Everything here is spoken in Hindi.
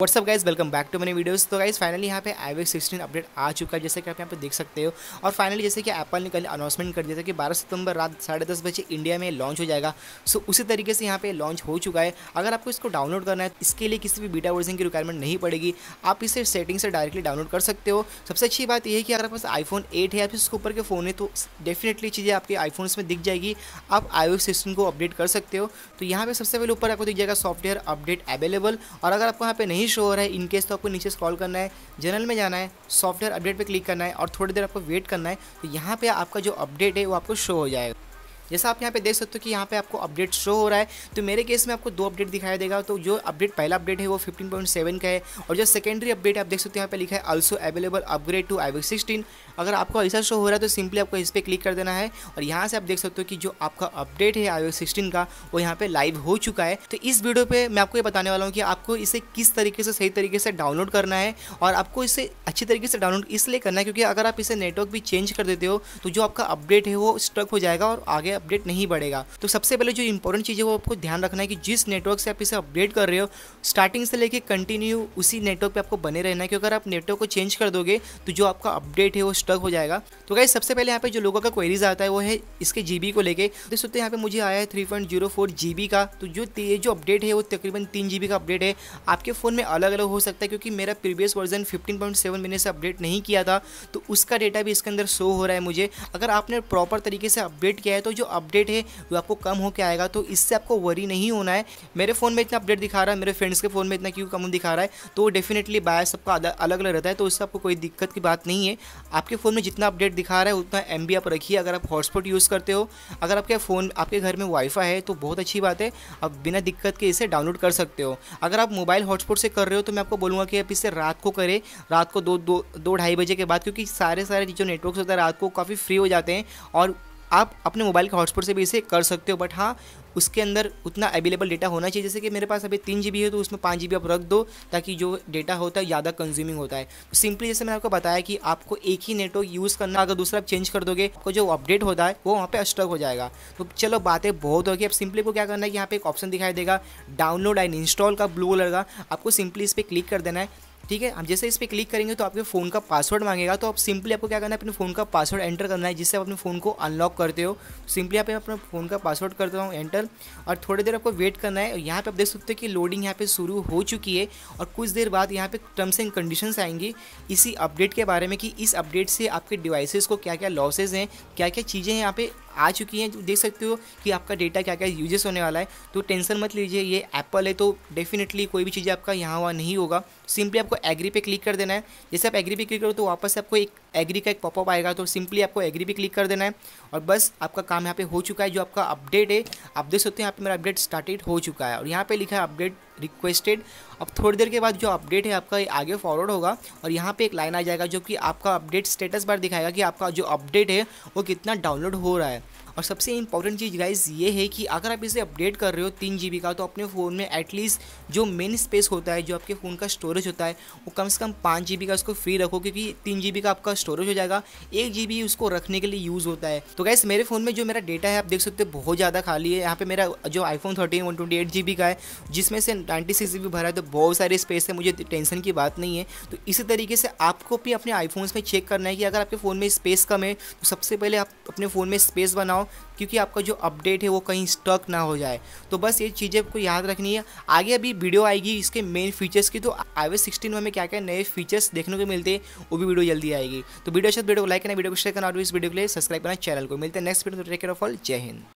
WhatsApp guys welcome back to मेरे वीडियोस तो गाइज फाइनली यहाँ पे आई सिक्सटीन अपडेट आ चुका है जैसे कि आप यहाँ पे देख सकते हो और फाइनली जैसे कि एप्पल ने कल अनाउंसमेंट कर दिया था कि 12 सितंबर रात साढ़े दस बजे इंडिया में लॉन्च हो जाएगा सो so, उसी तरीके से यहाँ पे लॉन्च हो चुका है अगर आपको इसको डाउनलोड करना है तो इसके लिए किसी भी बीटा वर्जन की रिक्वायरमेंट नहीं पड़ेगी आप इसे सेटिंग से डायरेक्टली डाउनलोड कर सकते हो सबसे अच्छी बात यह है कि अगर आपके पास आईफोन एट है या फिर उसके ऊपर के फ़ोन है तो डेफिनेटली चीज़ें आपके आईफोन में दिख जाएगी आप आई सिक्सटीन को अपडेट कर सकते हो तो यहाँ पर सबसे पहले ऊपर आपको दिख जाएगा सॉफ्टवेयर अपडेट अवेलेबल और अगर आपको यहाँ पे नहीं नहीं शो हो रहा है इनकेस तो आपको नीचे स्क्रॉल करना है जनरल में जाना है सॉफ्टवेयर अपडेट पर क्लिक करना है और थोड़ी देर आपको वेट करना है तो यहाँ पे आपका जो अपडेट है वो आपको शो हो जाएगा जैसा आप यहाँ पे देख सकते हो कि यहाँ पे आपको अपडेट शो हो रहा है तो मेरे केस में आपको दो अपडेट दिखाई देगा तो जो अपडेट पहला अपडेट है वो 15.7 का है और जो सेकेंडरी अपडेट आप देख सकते हो यहाँ पे लिखा है also available upgrade to I sixteen अगर आपको ऐसा शो हो रहा है तो सिंपली आपको इस पर क्लिक कर देना है और यहाँ से आप देख सकते हो कि जो आपका अपडेट है आई सिक्सटीन का वो यहाँ पर लाइव हो चुका है तो इस वीडियो पर मैं आपको ये बताने वाला हूँ कि आपको इसे किस तरीके से सही तरीके से डाउनलोड करना है और आपको इसे अच्छी तरीके से डाउनलोड इसलिए करना है क्योंकि अगर आप इसे नेटवर्क भी चेंज कर देते हो तो जो आपका अपडेट है वो स्ट्रक हो जाएगा और आगे अपडेट नहीं बढ़ेगा तो सबसे पहले जो इंपॉर्टेंट चीज़ है वो आपको ध्यान रखना है कि जिस नेटवर्क से आप इसे अपडेट कर रहे हो स्टार्टिंग से लेकर कंटिन्यू उसी नेटवर्क पर आपको बने रहना है क्योंकि अगर आप नेटवर्क को चेंज कर दोगे तो जो आपका अपडेट है वो स्टक हो जाएगा तो क्या सबसे पहले यहाँ पे जो लोगों का क्वेरीज आता है वो है इसके जीबी को लेके तो सकते यहाँ पे मुझे आया है three point zero four GB का तो जो ये जो अपडेट है वो तकरीबन तीन जीबी का अपडेट है आपके फ़ोन में अलग अलग हो सकता है क्योंकि मेरा previous version fifteen point seven मैंने से अपडेट नहीं किया था तो उसका डेटा भी इसके अंदर शो हो रहा है मुझे अगर आपने प्रॉपर तरीके से अपडेट किया है तो जो जो अपडेट है वो आपको कम होकर आएगा तो इससे आपको वरी नहीं होना है मेरे फ़ोन में इतना अपडेट दिखा रहा है मेरे फ्रेंड्स के फ़ोन में इतना क्यों कम दिखा रहा है तो डेफिनेटली बायस सबका अलग अलग रहता है तो उससे आपको कोई दिक्कत की बात नहीं है आपके फ़ोन में जितना अपडेट दिखा रहा है उतना एम आप रखिए अगर आप हॉटस्पॉट यूज़ करते हो अगर आपके फ़ोन आपके घर में वाईफाई है तो बहुत अच्छी बात है आप बिना दिक्कत के इसे डाउनलोड कर सकते हो अगर आप मोबाइल हॉटस्पॉट से कर रहे हो तो मैं आपको बोलूँगा कि आप इसे रात को करें रात को दो दो दो ढाई बजे के बाद क्योंकि सारे सारे जो नेटवर्क होता है रात को काफ़ी फ्री हो जाते हैं और आप अपने मोबाइल के हॉटस्पॉट से भी इसे कर सकते हो बट हाँ उसके अंदर उतना अवेलेबल डेटा होना चाहिए जैसे कि मेरे पास अभी तीन जी है तो उसमें पाँच जी आप रख दो ताकि जो डेटा होता है ज़्यादा कंज्यूमिंग होता है तो सिंपली जैसे मैंने आपको बताया कि आपको एक ही नेटवर्क यूज़ करना अगर दूसरा आप चेंज कर दोगे आपको जो अपडेट होता है वो वहाँ पर स्ट्रक हो जाएगा तो चलो बातें बहुत होगी अब सिंपली को क्या करना है कि यहाँ पर एक ऑप्शन दिखाई देगा डाउनलोड एंड इंस्टॉल का ब्लू कलर का आपको सिंपली इस पर क्लिक कर देना है ठीक है हम जैसे इस पर क्लिक करेंगे तो आपके फ़ोन का पासवर्ड मांगेगा तो आप सिंपली आपको क्या करना है अपने फ़ोन का पासवर्ड एंटर करना है जिससे आप अपने फ़ोन को अनलॉक करते हो सिंपली आप अपने फ़ोन का पासवर्ड करता हूँ एंटर और थोड़ी देर आपको वेट करना है और यहाँ पर आप देख सकते हो कि लोडिंग यहाँ पर शुरू हो चुकी है और कुछ देर बाद यहाँ पर टर्म्स एंड कंडीशन आएंगी इसी अपडेट के बारे में कि इस अपडेट से आपके डिवाइसेज़ को क्या क्या लॉसेज हैं क्या क्या चीज़ें यहाँ पे आ चुकी हैं देख सकते हो कि आपका डेटा क्या क्या यूजेस होने वाला है तो टेंशन मत लीजिए ये एप्पल है तो डेफिनेटली कोई भी चीज़ आपका यहाँ हुआ नहीं होगा सिंपली आपको एग्री पे क्लिक कर देना है जैसे आप एग्री पे क्लिक करो तो वापस से आपको एक एग्री का एक पॉपअप आएगा तो सिंपली आपको एग्री पे क्लिक कर देना है और बस आपका काम यहाँ पे हो चुका है जो आपका अपडेट है आप देख सकते हैं यहाँ पे मेरा अपडेट स्टार्टेड हो चुका है और यहाँ पे लिखा है अपडेट रिक्वेस्टेड अब थोड़ी देर के बाद जो अपडेट है आपका आगे फॉरवर्ड होगा और यहाँ पे एक लाइन आ जाएगा जो कि आपका अपडेट स्टेटस बार दिखाएगा कि आपका जो अपडेट है वो कितना डाउनलोड हो रहा है और सबसे इंपॉर्टेंट चीज़ गाइज ये है कि अगर आप इसे अपडेट कर रहे हो तीन जी का तो अपने फ़ोन में एटलीस्ट जो मेन स्पेस होता है जो आपके फ़ोन का स्टोरेज होता है वो कम से कम पाँच जी का उसको फ्री रखो क्योंकि तीन जी का आपका स्टोरेज हो जाएगा एक जी उसको रखने के लिए यूज़ होता है तो गैस मेरे फ़ोन में जो मेरा डेटा है आप देख सकते हो बहुत ज़्यादा खाली है यहाँ पर मेरा जो iPhone thirteen one twenty eight G B का है जिसमें से नाइन्टी सिक्स जी बी भरा है तो बहुत सारे स्पेस है मुझे टेंशन की बात नहीं है तो इसी तरीके से आपको भी अपने आईफोन्स में चेक करना है कि अगर आपके फ़ोन में स्पेस कम है तो सबसे पहले आप अपने फ़ोन में स्पेस बनाओ हूँ क्योंकि आपका जो अपडेट है वो कहीं स्टक ना हो जाए तो बस ये चीज़ें आपको याद रखनी है आगे अभी वीडियो आएगी इसके मेन फीचर्स की तो आई वे सिक्सटीन में क्या क्या नए फीचर्स देखने को मिलते हैं वो भी वीडियो जल्दी आएगी तो वीडियो अच्छा वीडियो तो को लाइक करना वीडियो को शेयर करना और इस वीडियो के लिए सब्सक्राइब करना चैनल को मिलते हैं नेक्स्ट वीडियो तो टेक केयर ऑफ ऑल जय हिंद